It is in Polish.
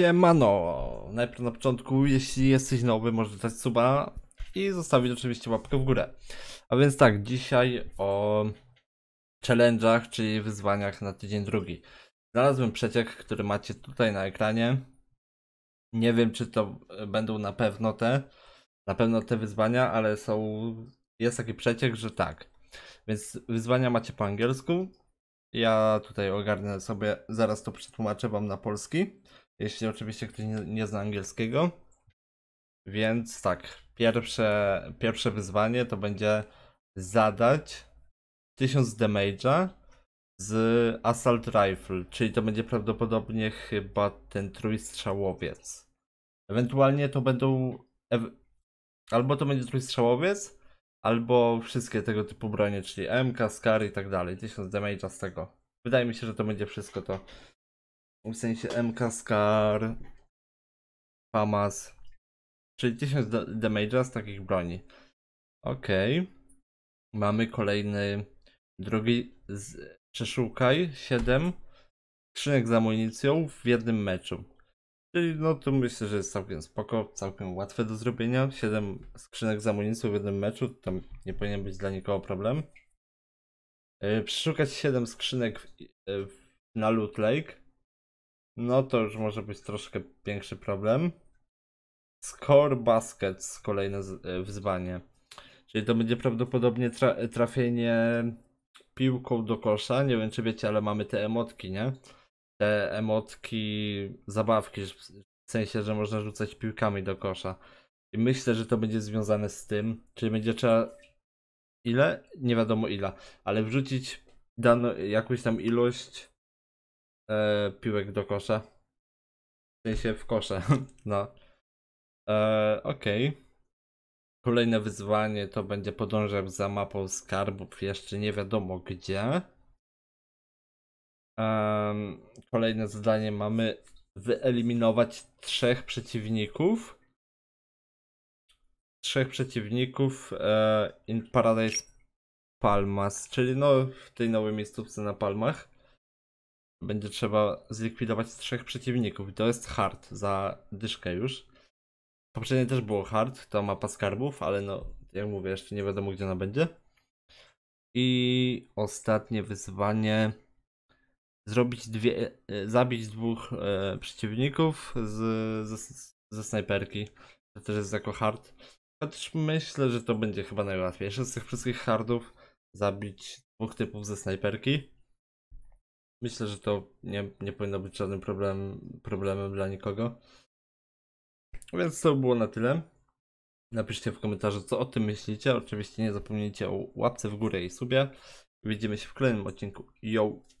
Siemano. Najpierw na początku, jeśli jesteś nowy, możesz dać suba i zostawić oczywiście łapkę w górę. A więc tak, dzisiaj o challenge'ach, czyli wyzwaniach na tydzień drugi. Znalazłem przeciek, który macie tutaj na ekranie. Nie wiem, czy to będą na pewno te, na pewno te wyzwania, ale są, jest taki przeciek, że tak. Więc wyzwania macie po angielsku. Ja tutaj ogarnę sobie, zaraz to przetłumaczę wam na polski jeśli oczywiście ktoś nie, nie zna angielskiego. Więc tak, pierwsze, pierwsze wyzwanie to będzie zadać 1000 damage'a z Assault Rifle, czyli to będzie prawdopodobnie chyba ten trójstrzałowiec. Ewentualnie to będą. Albo to będzie trójstrzałowiec, albo wszystkie tego typu bronie, czyli MK, Scar i tak dalej. 1000 damage'a z tego. Wydaje mi się, że to będzie wszystko to, w sensie MK Scar, Famas, czyli 1000 damage'a z takich broni. Okej. Okay. Mamy kolejny drugi z przeszukaj 7 skrzynek z amunicją w jednym meczu. Czyli no tu myślę, że jest całkiem spoko, całkiem łatwe do zrobienia. 7 skrzynek z amunicją w jednym meczu, tam nie powinien być dla nikogo problem. Yy, przeszukać 7 skrzynek w, yy, na Loot Lake no to już może być troszkę większy problem. Score Baskets, kolejne e, wyzwanie. Czyli to będzie prawdopodobnie tra e, trafienie piłką do kosza. Nie wiem, czy wiecie, ale mamy te emotki, nie? Te emotki, zabawki, w sensie, że można rzucać piłkami do kosza. I myślę, że to będzie związane z tym, czyli będzie trzeba ile? Nie wiadomo ile, ale wrzucić daną jakąś tam ilość e, piłek do kosza. W sensie w kosze, no. E, Okej. Okay. Kolejne wyzwanie to będzie podążać za mapą skarbów, jeszcze nie wiadomo gdzie. kolejne zadanie mamy wyeliminować trzech przeciwników. Trzech przeciwników e, in Paradise Palmas, czyli no w tej nowej miejscówce na Palmach będzie trzeba zlikwidować trzech przeciwników i to jest hard za dyszkę już. Poprzednie też było hard, to mapa skarbów, ale no, jak mówię, jeszcze nie wiadomo gdzie ona będzie. I ostatnie wyzwanie zrobić dwie, e, zabić dwóch e, przeciwników z, z, ze snajperki. To też jest jako hard. Chociaż myślę, że to będzie chyba najłatwiejsze z tych wszystkich hardów. Zabić dwóch typów ze snajperki. Myślę, że to nie, nie powinno być żadnym problem, problemem dla nikogo. Więc to było na tyle. Napiszcie w komentarzu, co o tym myślicie. Oczywiście nie zapomnijcie o łapce w górę i subie. Widzimy się w kolejnym odcinku. Yo!